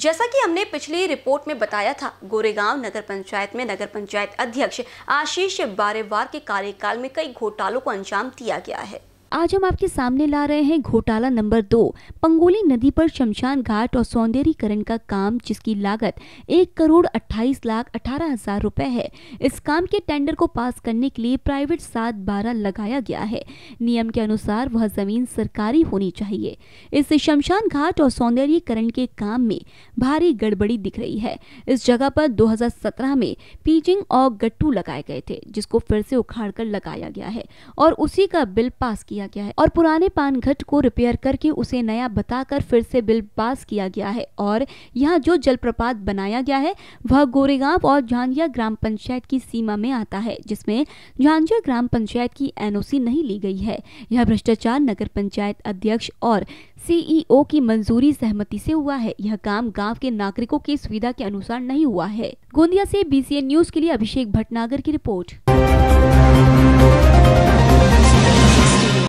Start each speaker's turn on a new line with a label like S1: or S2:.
S1: जैसा कि हमने पिछली रिपोर्ट में बताया था गोरेगांव नगर पंचायत में नगर पंचायत अध्यक्ष आशीष बारेवार के कार्यकाल में कई घोटालों को अंजाम दिया गया है आज हम आपके सामने ला रहे हैं घोटाला नंबर दो पंगोली नदी पर शमशान घाट और सौंदर्यीकरण का काम जिसकी लागत एक करोड़ अट्ठाईस लाख अठारह हजार रुपए है इस काम के टेंडर को पास करने के लिए प्राइवेट सात बारह लगाया गया है नियम के अनुसार वह जमीन सरकारी होनी चाहिए इस शमशान घाट और सौंदर्यीकरण के काम में भारी गड़बड़ी दिख रही है इस जगह पर दो में पीचिंग और गट्टू लगाए गए थे जिसको फिर से उखाड़ कर लगाया गया है और उसी का बिल पास किया दिया गया है और पुराने पान घट को रिपेयर करके उसे नया बताकर फिर से बिल पास किया गया है और यहाँ जो जलप्रपात बनाया गया है वह गोरेगांव और झांझिया ग्राम पंचायत की सीमा में आता है जिसमें झांझिया ग्राम पंचायत की एनओसी नहीं ली गई है यह भ्रष्टाचार नगर पंचायत अध्यक्ष और सीईओ e की मंजूरी सहमति से हुआ है यह काम गांव के नागरिकों की सुविधा के अनुसार नहीं हुआ है गोंदिया से बीसीएन न्यूज के लिए अभिषेक भटनागर की रिपोर्ट